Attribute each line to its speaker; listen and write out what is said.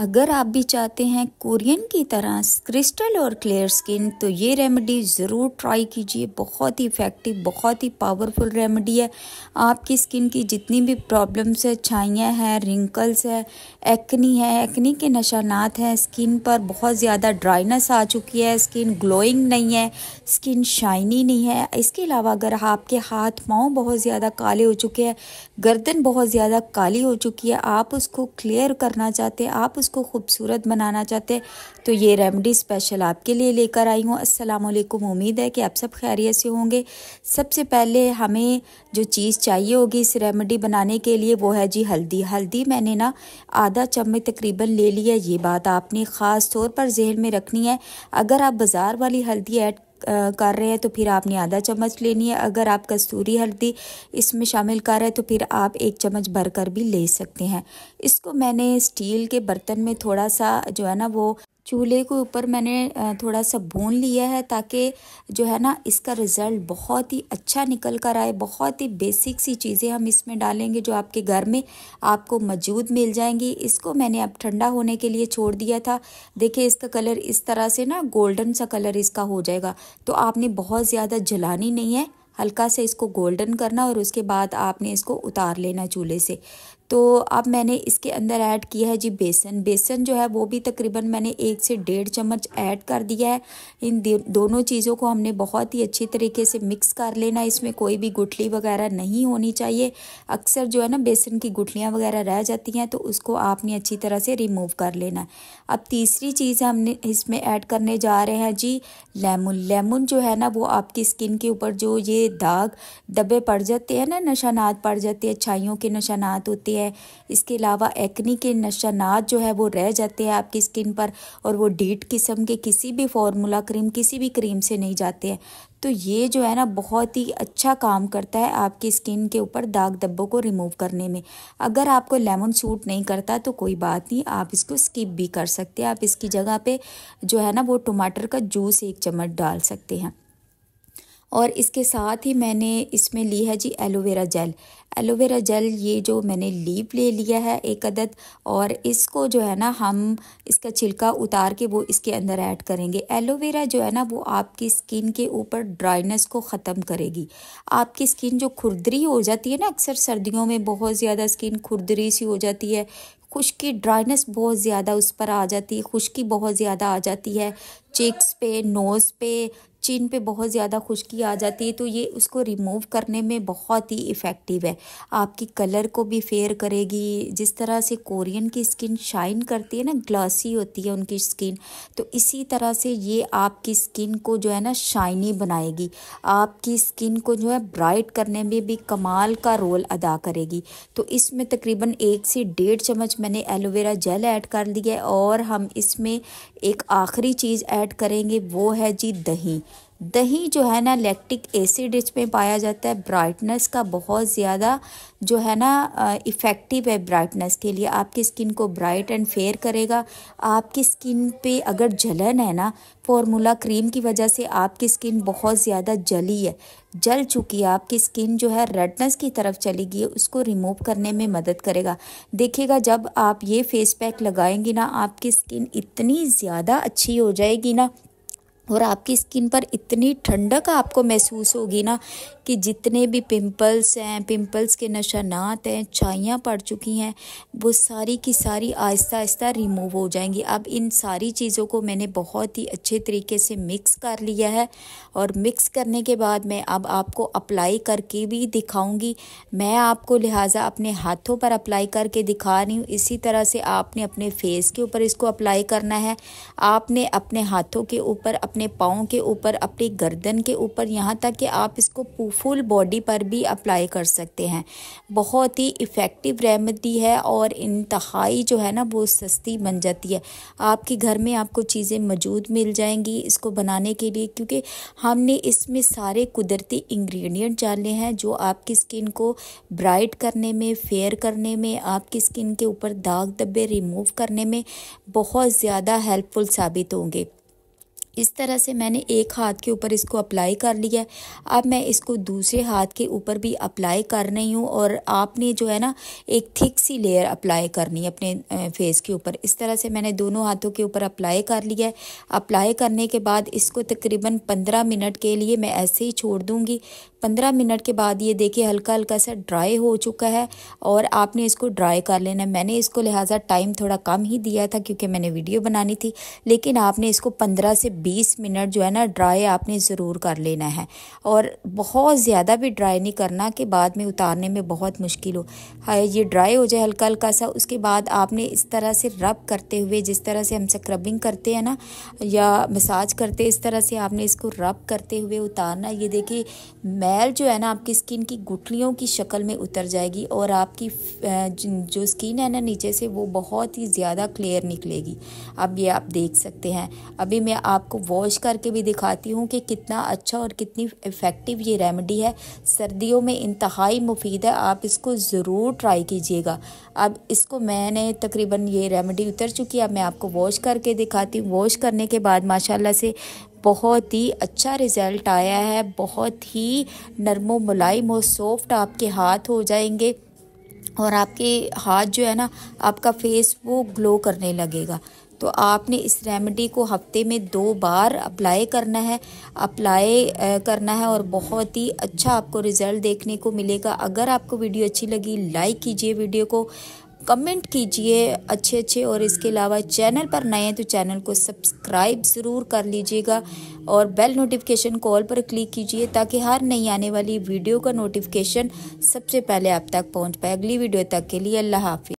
Speaker 1: अगर आप भी चाहते हैं कोरियन की तरह क्रिस्टल और क्लियर स्किन तो ये रेमेडी ज़रूर ट्राई कीजिए बहुत ही इफ़ेक्टिव बहुत ही पावरफुल रेमेडी है आपकी स्किन की जितनी भी प्रॉब्लम्स है छाइयाँ हैं रिंकल्स है एक्नी है एक्नी के निशानात हैं स्किन पर बहुत ज़्यादा ड्राइनेस आ चुकी है स्किन ग्लोइंग नहीं है स्किन शाइनी नहीं है इसके अलावा अगर आपके हाथ पाँव बहुत ज़्यादा काले हो चुके हैं गर्दन बहुत ज़्यादा काली हो चुकी है आप उसको क्लियर करना चाहते हैं आप उस इसको खूबसूरत बनाना चाहते हैं तो ये रेमडी स्पेशल आपके लिए लेकर आई हूँ अस्सलाम वालेकुम उम्मीद है कि आप सब खैरियत से होंगे सबसे पहले हमें जो चीज़ चाहिए होगी इस रेमडी बनाने के लिए वो है जी हल्दी हल्दी मैंने ना आधा चम्मच तकरीबन ले लिया ये बात आपने ख़ास तौर पर जहन में रखनी है अगर आप बाज़ार वाली हल्दी ऐड कर रहे हैं तो फिर आपने आधा चम्मच लेनी है अगर आप कस्तूरी हल्दी इसमें शामिल कर रहे हैं तो फिर आप एक चम्मच भर कर भी ले सकते हैं इसको मैंने स्टील के बर्तन में थोड़ा सा जो है ना वो चूल्हे के ऊपर मैंने थोड़ा सा भून लिया है ताकि जो है ना इसका रिज़ल्ट बहुत ही अच्छा निकल कर आए बहुत ही बेसिक सी चीज़ें हम इसमें डालेंगे जो आपके घर में आपको मौजूद मिल जाएंगी इसको मैंने अब ठंडा होने के लिए छोड़ दिया था देखिए इसका कलर इस तरह से ना गोल्डन सा कलर इसका हो जाएगा तो आपने बहुत ज़्यादा जलानी नहीं है हल्का से इसको गोल्डन करना और उसके बाद आपने इसको उतार लेना चूल्हे से तो अब मैंने इसके अंदर ऐड किया है जी बेसन बेसन जो है वो भी तकरीबन मैंने एक से डेढ़ चम्मच ऐड कर दिया है इन दोनों चीज़ों को हमने बहुत ही अच्छी तरीके से मिक्स कर लेना इसमें कोई भी गुठली वगैरह नहीं होनी चाहिए अक्सर जो है ना बेसन की गुठलियाँ वगैरह रह जाती हैं तो उसको आपने अच्छी तरह से रिमूव कर लेना अब तीसरी चीज़ हमने इसमें ऐड करने जा रहे हैं जी लेमन लेमन जो है ना वो आपकी स्किन के ऊपर जो ये दाग दबे पड़ जाते हैं ना नशानात पड़ जाते हैं छाइयों के नशानात होते हैं है इसके अलावा एक्नी के नशानात जो है वो रह जाते हैं आपकी स्किन पर और वो डीट किस्म के किसी भी फार्मूला क्रीम किसी भी क्रीम से नहीं जाते हैं तो ये जो है ना बहुत ही अच्छा काम करता है आपकी स्किन के ऊपर दाग धब्बों को रिमूव करने में अगर आपको लेमन सूट नहीं करता तो कोई बात नहीं आप इसको स्किप भी कर सकते हैं आप इसकी जगह पे जो है ना वो टमाटर का जूस एक चम्मच डाल सकते हैं और इसके साथ ही मैंने इसमें ली है जी एलोवेरा जेल एलोवेरा जेल ये जो मैंने लीप ले लिया है एक अदद और इसको जो है ना हम इसका छिलका उतार के वो इसके अंदर ऐड करेंगे एलोवेरा जो है ना वो आपकी स्किन के ऊपर ड्राइनेस को ख़त्म करेगी आपकी स्किन जो खुरदरी हो जाती है ना अक्सर सर्दियों में बहुत ज़्यादा स्किन खुरदरी सी हो जाती है खुश्की ड्राइनेस बहुत ज़्यादा उस पर आ जाती है खुश्की बहुत ज़्यादा आ जाती है चिक्स पे नोज़ पे चीन पे बहुत ज़्यादा खुश्की आ जाती है तो ये उसको रिमूव करने में बहुत ही इफ़ेक्टिव है आपकी कलर को भी फेयर करेगी जिस तरह से कोरियन की स्किन शाइन करती है ना ग्लासी होती है उनकी स्किन तो इसी तरह से ये आपकी स्किन को जो है ना शाइनी बनाएगी आपकी स्किन को जो है ब्राइट करने में भी कमाल का रोल अदा करेगी तो इसमें तकरीबन एक से डेढ़ चम्मच मैंने एलोवेरा जेल ऐड कर दिया है और हम इसमें एक आखिरी चीज़ ऐड करेंगे वो है जी दही दही जो है ना लैक्टिक एसिड इसमें पाया जाता है ब्राइटनेस का बहुत ज़्यादा जो है ना इफ़ेक्टिव है ब्राइटनेस के लिए आपकी स्किन को ब्राइट एंड फेयर करेगा आपकी स्किन पे अगर जलन है ना फॉर्मूला क्रीम की वजह से आपकी स्किन बहुत ज़्यादा जली है जल चुकी है आपकी स्किन जो है रेडनेस की तरफ चली गई है उसको रिमूव करने में मदद करेगा देखिएगा जब आप ये फेस पैक लगाएंगी ना आपकी स्किन इतनी ज़्यादा अच्छी हो जाएगी ना और आपकी स्किन पर इतनी ठंडक आपको महसूस होगी ना कि जितने भी पिंपल्स हैं पिंपल्स के नशानात हैं छाइयाँ पड़ चुकी हैं वो सारी की सारी आहिस्ता आहिस्ता रिमूव हो जाएंगी अब इन सारी चीज़ों को मैंने बहुत ही अच्छे तरीके से मिक्स कर लिया है और मिक्स करने के बाद मैं अब आपको अप्लाई करके भी दिखाऊंगी मैं आपको लिहाजा अपने हाथों पर अप्लाई करके दिखा रही हूँ इसी तरह से आपने अपने फेस के ऊपर इसको अप्लाई करना है आपने अपने हाथों के ऊपर अपने अपने पाँव के ऊपर अपनी गर्दन के ऊपर यहाँ तक कि आप इसको फुल बॉडी पर भी अप्लाई कर सकते हैं बहुत ही इफ़ेक्टिव रेमेडी है और इंतहाई जो है ना वो सस्ती बन जाती है आपके घर में आपको चीज़ें मौजूद मिल जाएंगी इसको बनाने के लिए क्योंकि हमने इसमें सारे कुदरती इंग्रेडिएंट डाले हैं जो आपकी स्किन को ब्राइट करने में फेयर करने में आपकी स्किन के ऊपर दाग धब्बे रिमूव करने में बहुत ज़्यादा हेल्पफुल साबित होंगे इस तरह से मैंने एक हाथ के ऊपर इसको अप्लाई कर लिया अब मैं इसको दूसरे हाथ के ऊपर भी अप्लाई कर रही हूँ और आपने जो है ना एक थिक सी लेयर अप्लाई करनी है अपने फेस के ऊपर इस तरह से मैंने दोनों हाथों के ऊपर अप्लाई कर लिया है अप्लाई करने के बाद इसको तकरीबन पंद्रह मिनट के लिए मैं ऐसे ही छोड़ दूँगी पंद्रह मिनट के बाद ये देखिए हल्का हल्का सा ड्राई हो चुका है और आपने इसको ड्राई कर लेना मैंने इसको लिहाजा टाइम थोड़ा कम ही दिया था क्योंकि मैंने वीडियो बनानी थी लेकिन आपने इसको पंद्रह से बीस मिनट जो है ना ड्राई आपने ज़रूर कर लेना है और बहुत ज़्यादा भी ड्राई नहीं करना कि बाद में उतारने में बहुत मुश्किल हो हाँ ये ड्राई हो जाए हल्का हल्का सा उसके बाद आपने इस तरह से रब करते हुए जिस तरह से हम स्क्रबिंग करते हैं ना या मसाज करते इस तरह से आपने इसको रब करते हुए उतारना ये देखिए मैल जो है ना आपकी स्किन की गुटलियों की शक्ल में उतर जाएगी और आपकी जो स्किन है ना नीचे से वो बहुत ही ज़्यादा क्लियर निकलेगी अब ये आप देख सकते हैं अभी मैं आप आपको वॉश करके भी दिखाती हूँ कि कितना अच्छा और कितनी इफ़ेक्टिव ये रेमेडी है सर्दियों में इंतहाई मुफीद है आप इसको ज़रूर ट्राई कीजिएगा अब इसको मैंने तकरीबन ये रेमेडी उतर चुकी है अब मैं आपको वॉश करके दिखाती हूँ वॉश करने के बाद माशाला से बहुत ही अच्छा रिज़ल्ट आया है बहुत ही नरमो मुलायम और सॉफ्ट आपके हाथ हो जाएंगे और आपके हाथ जो है ना आपका फेस वो ग्लो करने लगेगा तो आपने इस रेमेडी को हफ्ते में दो बार अप्लाई करना है अप्लाई करना है और बहुत ही अच्छा आपको रिज़ल्ट देखने को मिलेगा अगर आपको वीडियो अच्छी लगी लाइक कीजिए वीडियो को कमेंट कीजिए अच्छे अच्छे और इसके अलावा चैनल पर नए हैं तो चैनल को सब्सक्राइब ज़रूर कर लीजिएगा और बेल नोटिफिकेशन कॉल पर क्लिक कीजिए ताकि हर नई आने वाली वीडियो का नोटिफिकेशन सबसे पहले आप तक पहुंच पाए अगली वीडियो तक के लिए अल्लाह हाफि